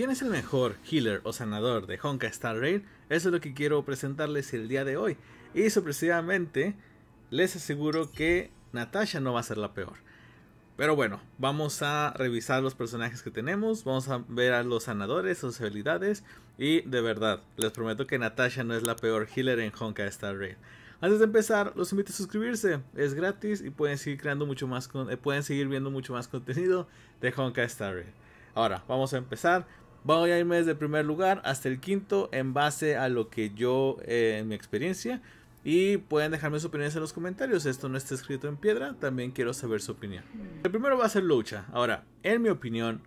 ¿Quién es el mejor healer o sanador de Honka Star Rail? Eso es lo que quiero presentarles el día de hoy. Y sorpresivamente, les aseguro que Natasha no va a ser la peor. Pero bueno, vamos a revisar los personajes que tenemos, vamos a ver a los sanadores, sus habilidades y de verdad, les prometo que Natasha no es la peor healer en Honka Star Rail. Antes de empezar, los invito a suscribirse, es gratis y pueden seguir creando mucho más, eh, pueden seguir viendo mucho más contenido de Honka Star Rail. Ahora, vamos a empezar voy a irme desde el primer lugar hasta el quinto en base a lo que yo, eh, en mi experiencia. Y pueden dejarme sus opiniones en los comentarios. Esto no está escrito en piedra. También quiero saber su opinión. El primero va a ser Lucha. Ahora, en mi opinión,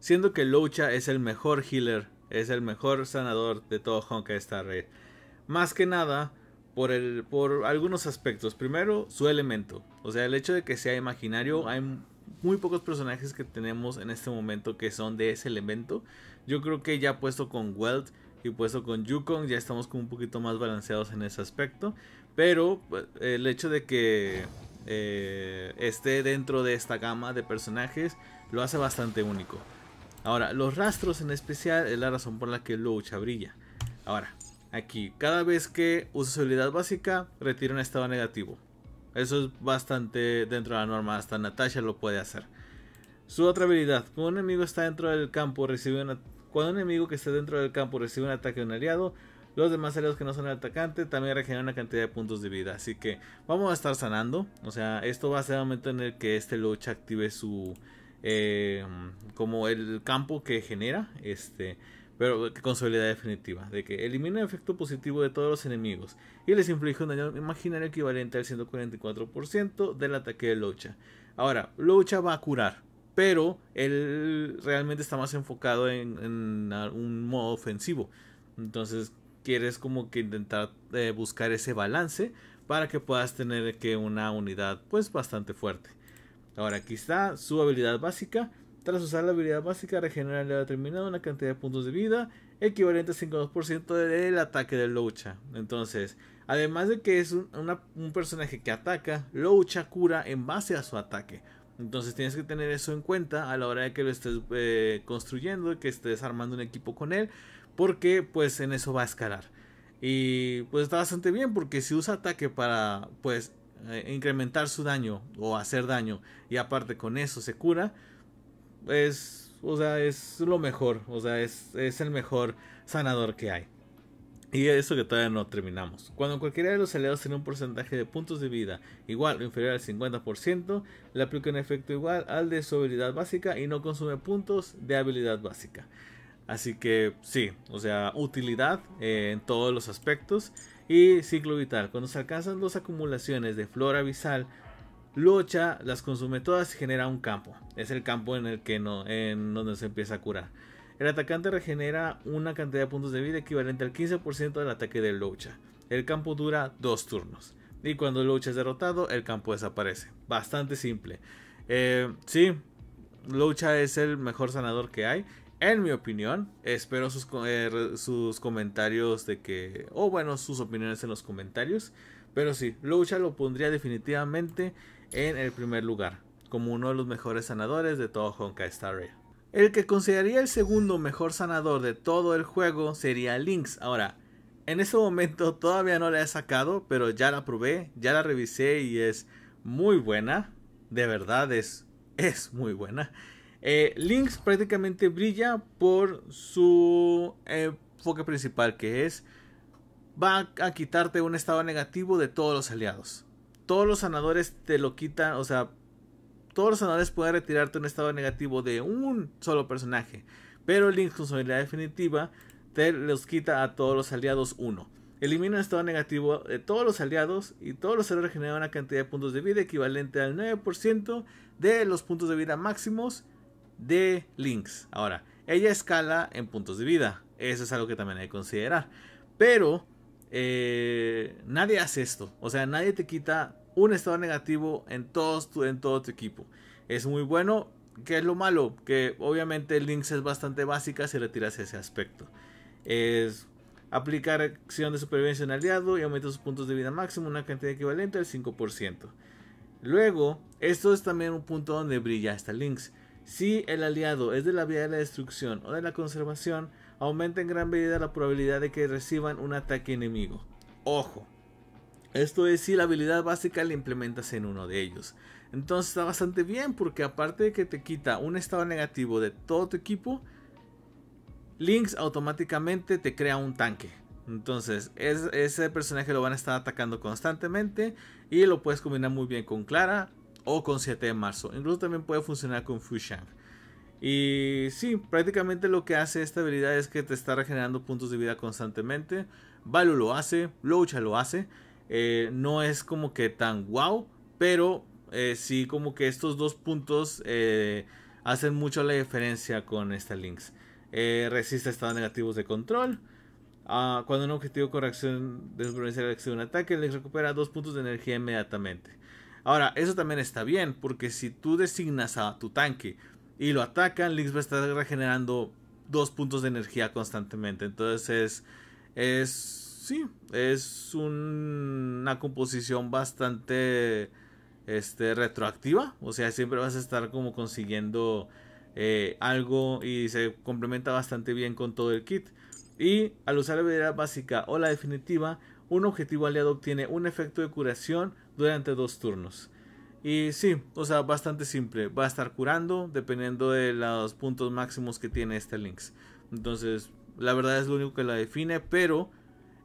siendo que Lucha es el mejor healer, es el mejor sanador de todo Honkai Star red Más que nada por, el, por algunos aspectos. Primero, su elemento. O sea, el hecho de que sea imaginario. Hay muy pocos personajes que tenemos en este momento que son de ese elemento. Yo creo que ya puesto con Welt y puesto con Yukon ya estamos como un poquito más balanceados en ese aspecto. Pero eh, el hecho de que eh, esté dentro de esta gama de personajes lo hace bastante único. Ahora, los rastros en especial es la razón por la que Lucha brilla. Ahora, aquí, cada vez que usa su habilidad básica, retira un estado negativo. Eso es bastante dentro de la norma, hasta Natasha lo puede hacer. Su otra habilidad, cuando un enemigo está dentro del campo, recibe una cuando un enemigo que esté dentro del campo recibe un ataque de un aliado, los demás aliados que no son el atacante también regeneran una cantidad de puntos de vida. Así que vamos a estar sanando. O sea, esto va a ser el momento en el que este lucha active su... Eh, como el campo que genera. Este pero con su habilidad definitiva, de que elimina el efecto positivo de todos los enemigos y les inflige un daño imaginario equivalente al 144% del ataque de Lucha. Ahora, Lucha va a curar, pero él realmente está más enfocado en, un modo ofensivo. Entonces quieres como que intentar eh, buscar ese balance para que puedas tener que una unidad pues bastante fuerte. Ahora aquí está su habilidad básica. Tras usar la habilidad básica regenera le determinado una cantidad de puntos de vida equivalente al 52% del ataque de Loucha. Entonces, además de que es un, personaje que ataca, Loucha cura en base a su ataque. Entonces tienes que tener eso en cuenta a la hora de que lo estés eh, construyendo, que estés armando un equipo con él, porque pues en eso va a escalar. Y pues está bastante bien porque si usa ataque para pues eh, incrementar su daño o hacer daño y aparte con eso se cura, es, o sea, es lo mejor, o sea, es el mejor sanador que hay. Y eso que todavía no terminamos. Cuando cualquiera de los aliados tiene un porcentaje de puntos de vida igual o inferior al 50%, le aplica un efecto igual al de su habilidad básica y no consume puntos de habilidad básica. Así que sí, o sea, utilidad eh, en todos los aspectos. Y ciclo vital. Cuando se alcanzan dos acumulaciones de flora bisal, Lucha las consume todas y genera un campo. Es el campo en el que no, en donde se empieza a curar. El atacante regenera una cantidad de puntos de vida equivalente al 15% del ataque de Lucha. El campo dura dos turnos. Y cuando Lucha es derrotado, el campo desaparece. Bastante simple. Eh, sí, Lucha es el mejor sanador que hay. En mi opinión, espero eh, sus, comentarios de que... O bueno, sus opiniones en los comentarios. Pero sí, Lucha lo pondría definitivamente en el primer lugar. Como uno de los mejores sanadores de todo Honkai Star Rail. El que consideraría el segundo mejor sanador de todo el juego sería Lynx. Ahora, en ese momento todavía no la he sacado, pero ya la probé, ya la revisé y es muy buena. De verdad es, es muy buena. Eh, Lynx prácticamente brilla por su enfoque principal que es va a quitarte un estado negativo de todos los aliados. Todos los sanadores te lo quitan, o sea, todos los pueden retirarte un estado negativo de un solo personaje, pero Link con su habilidad definitiva te los quita a todos los aliados uno. Elimina el estado negativo de todos los aliados y todos los héroes generan una cantidad de puntos de vida equivalente al 9% de los puntos de vida máximos de Links. Ahora, ella escala en puntos de vida. Eso es algo que también hay que considerar. Pero eh, nadie hace esto. O sea, nadie te quita un estado negativo en, en todo tu equipo. Es muy bueno. ¿Qué es lo malo? Que obviamente Links es bastante básica si retiras ese aspecto. Es aplicar acción de supervivencia en aliado y aumenta sus puntos de vida máximo una cantidad equivalente al 5%. Luego, esto es también un punto donde brilla esta Links. Si el aliado es de la vía de la destrucción o de la conservación, aumenta en gran medida la probabilidad de que reciban un ataque enemigo. Ojo, esto es si la habilidad básica la implementas en uno de ellos. Entonces está bastante bien porque aparte de que te quita un estado negativo de todo tu equipo, Lynx automáticamente te crea un tanque. Entonces ese personaje lo van a estar atacando constantemente y lo puedes combinar muy bien con Clara o con 7 de marzo. Incluso también puede funcionar con Fushang. Y sí, prácticamente lo que hace esta habilidad es que te está regenerando puntos de vida constantemente. Balu lo hace, Lucha lo hace. Eh, no es como que tan wow, pero eh, sí como que estos dos puntos eh, hacen mucho la diferencia con esta Lynx. resiste estados negativos de control. Ah, cuando un objetivo con reacción de supervivencia reacciona un ataque, Lynx recupera dos puntos de energía inmediatamente. Ahora, eso también está bien, porque si tú designas a tu tanque y lo atacan, Lynx va a estar regenerando dos puntos de energía constantemente. Entonces es sí, es una composición bastante este, retroactiva, o sea, siempre vas a estar como consiguiendo eh, algo y se complementa bastante bien con todo el kit. Y al usar la habilidad básica o la definitiva, un objetivo aliado obtiene un efecto de curación durante dos turnos. Y sí, o sea, bastante simple. Va a estar curando dependiendo de los puntos máximos que tiene este Lynx. Entonces, la verdad es lo único que la define, pero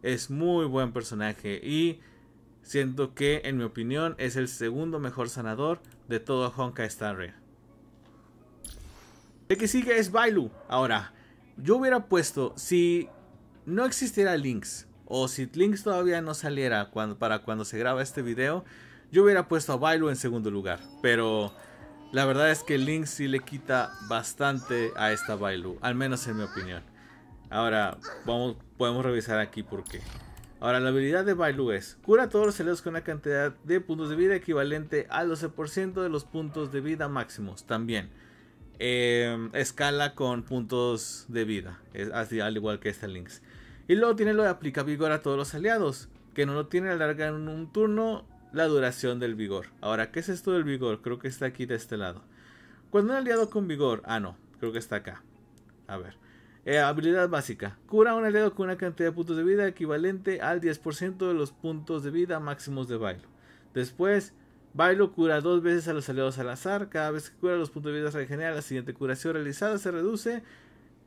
es muy buen personaje y siento que en mi opinión es el segundo mejor sanador de todo Honka Star El que sigue es Bailu. Ahora, yo hubiera puesto si no existiera Lynx o si Lynx todavía no saliera para cuando se graba este video, yo hubiera puesto a Bailu en segundo lugar, pero la verdad es que Lynx sí le quita bastante a esta Bailu, al menos en mi opinión. Ahora, vamos, podemos revisar aquí por qué. Ahora, la habilidad de Bailu es, cura a todos los aliados con una cantidad de puntos de vida equivalente al 12% de los puntos de vida máximos. También, eh, escala con puntos de vida, así, al igual que esta Lynx. Y luego tiene lo de aplica vigor a todos los aliados, que no lo tiene alarga en un turno la duración del vigor. Ahora, ¿qué es esto del vigor? Creo que está aquí de este lado. Cuando un aliado con vigor, ah no, creo que está acá. A ver. Eh, habilidad básica. Cura a un aliado con una cantidad de puntos de vida equivalente al 10% de los puntos de vida máximos de bailo. Después, bailo cura dos veces a los aliados al azar. Cada vez que cura los puntos de vida regenera, la siguiente curación realizada se reduce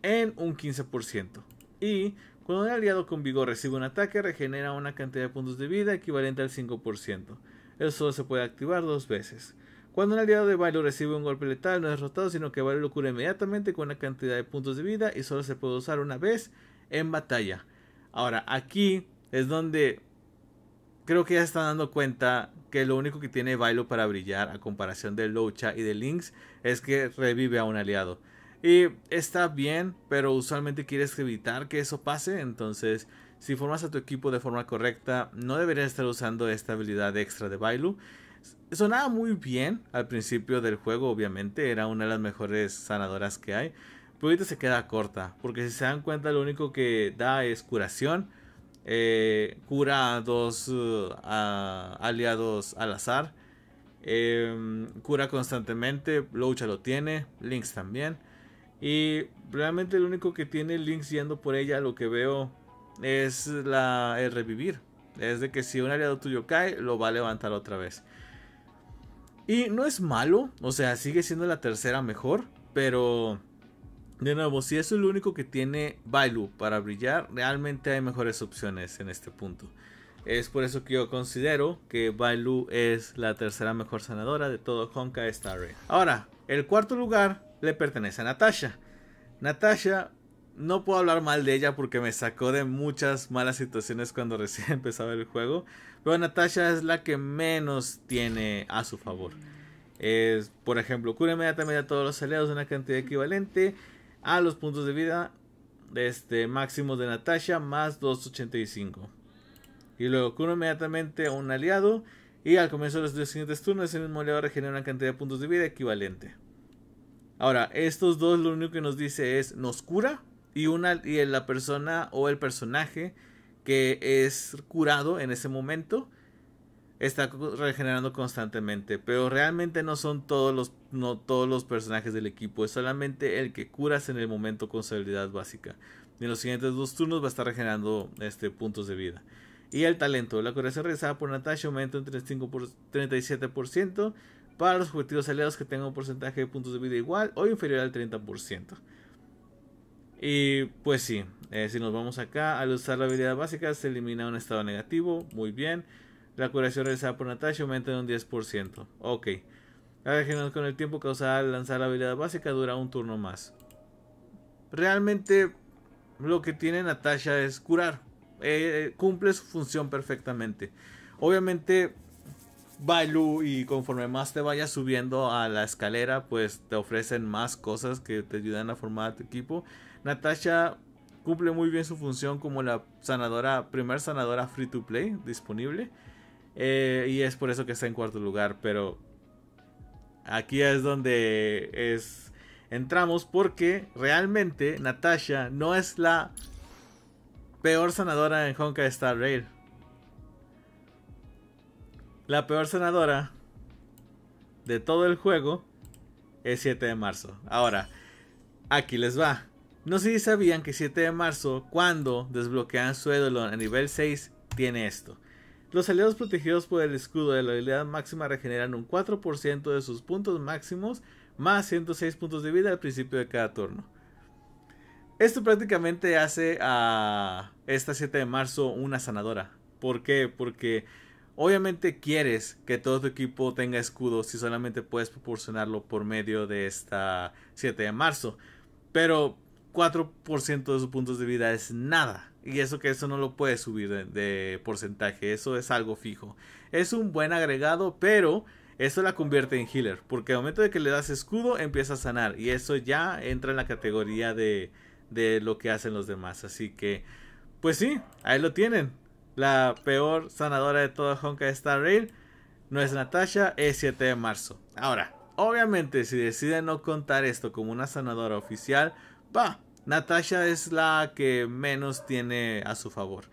en un 15%. Y cuando un aliado con vigor recibe un ataque, regenera una cantidad de puntos de vida equivalente al 5%. Eso solo se puede activar dos veces. Cuando un aliado de Bailo recibe un golpe letal, no es derrotado, sino que Bailu lo cura inmediatamente con una cantidad de puntos de vida y solo se puede usar una vez en batalla. Ahora, aquí es donde creo que ya están dando cuenta que lo único que tiene Bailo para brillar, a comparación de Locha y de Lynx, es que revive a un aliado. Y está bien, pero usualmente quieres evitar que eso pase, entonces si formas a tu equipo de forma correcta, no deberías estar usando esta habilidad extra de Bailu sonaba muy bien al principio del juego, obviamente, era una de las mejores sanadoras que hay, pero ahorita se queda corta, porque si se dan cuenta lo único que da es curación, eh, cura a dos uh, aliados al azar, em, cura constantemente, Loucha lo tiene, Lynx también, y realmente lo único que tiene Lynx yendo por ella, lo que veo es la, revivir. Es de que si un aliado tuyo cae, lo va a levantar otra vez. Y no es malo, o sea, sigue siendo la tercera mejor, pero de nuevo, si es el único que tiene Bailu para brillar, realmente hay mejores opciones en este punto. Es por eso que yo considero que Bailu es la tercera mejor sanadora de todo Honkai Star Ahora, el cuarto lugar le pertenece a Natasha. Natasha no puedo hablar mal de ella porque me sacó de muchas malas situaciones cuando recién empezaba el juego. Pero Natasha es la que menos tiene a su favor. Es, por ejemplo, cura inmediatamente a todos los aliados una cantidad equivalente a los puntos de vida este, máximos de Natasha más 285. Y luego cura inmediatamente a un aliado y al comienzo de los siguientes turnos ese mismo aliado regenera una cantidad de puntos de vida equivalente. Ahora, estos dos lo único que nos dice es nos cura y, una, y la persona o el personaje que es curado en ese momento está regenerando constantemente. Pero realmente no son todos los, no todos los personajes del equipo. Es solamente el que curas en el momento con su habilidad básica. en los siguientes dos turnos va a estar regenerando este, puntos de vida. Y el talento. La curación realizada por Natasha aumenta un 35 por, 37% para los objetivos aliados que tengan un porcentaje de puntos de vida igual o inferior al 30%. Y pues sí, eh, si nos vamos acá, al usar la habilidad básica se elimina un estado negativo, muy bien. La curación realizada por Natasha aumenta en un 10%. Ok. que nos con el tiempo causada al lanzar la habilidad básica dura un turno más. Realmente lo que tiene Natasha es curar. Eh, eh, cumple su función perfectamente. Obviamente Balu y conforme más te vayas subiendo a la escalera, pues te ofrecen más cosas que te ayudan a formar tu equipo. Natasha cumple muy bien su función como la sanadora, primer sanadora free to play disponible. Eh, y es por eso que está en cuarto lugar, pero aquí es donde es, entramos porque realmente Natasha no es la peor sanadora en Honkai Star Rail. La peor senadora de todo el juego es 7 de marzo. Ahora, aquí les va. No sé si sabían que 7 de marzo, cuando desbloquean su edolon a nivel 6, tiene esto. Los aliados protegidos por el escudo de la habilidad máxima regeneran un 4% de sus puntos máximos más 106 puntos de vida al principio de cada turno. Esto prácticamente hace a esta 7 de marzo una sanadora. ¿Por qué? Porque Obviamente quieres que todo tu equipo tenga escudo si solamente puedes proporcionarlo por medio de esta 7 de marzo. Pero 4% de sus puntos de vida es nada. Y eso que eso no lo puedes subir de, porcentaje. Eso es algo fijo. Es un buen agregado, pero eso la convierte en healer. Porque al momento de que le das escudo, empieza a sanar. Y eso ya entra en la categoría de, de lo que hacen los demás. Así que, pues sí, ahí lo tienen. La peor sanadora de toda Honkai Star Rail no es Natasha, es 7 de marzo. Ahora, obviamente, si decide no contar esto como una sanadora oficial, va, Natasha es la que menos tiene a su favor.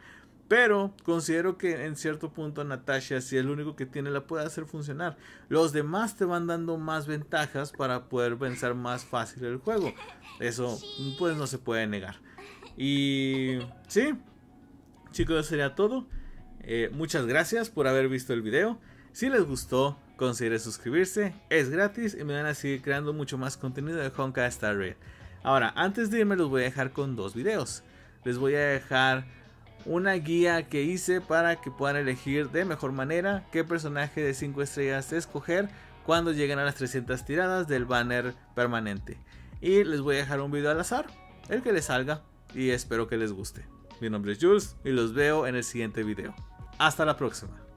Pero considero que en cierto punto Natasha, si es el único que tiene, la puede hacer funcionar. Los demás te van dando más ventajas para poder vencer más fácil el juego. Eso pues no se puede negar. Y sí, chicos, eso sería todo. Eh, muchas gracias por haber visto el video. Si les gustó, consideren suscribirse, es gratis y me van a seguir creando mucho más contenido de Honka Star Rail. Ahora, antes de irme los voy a dejar con dos videos. Les voy a dejar una guía que hice para que puedan elegir de mejor manera qué personaje de 5 estrellas escoger cuando lleguen a las 300 tiradas del banner permanente. Y les voy a dejar un video al azar, el que les salga y espero que les guste. Mi nombre es Jules y los veo en el siguiente video. Hasta la próxima.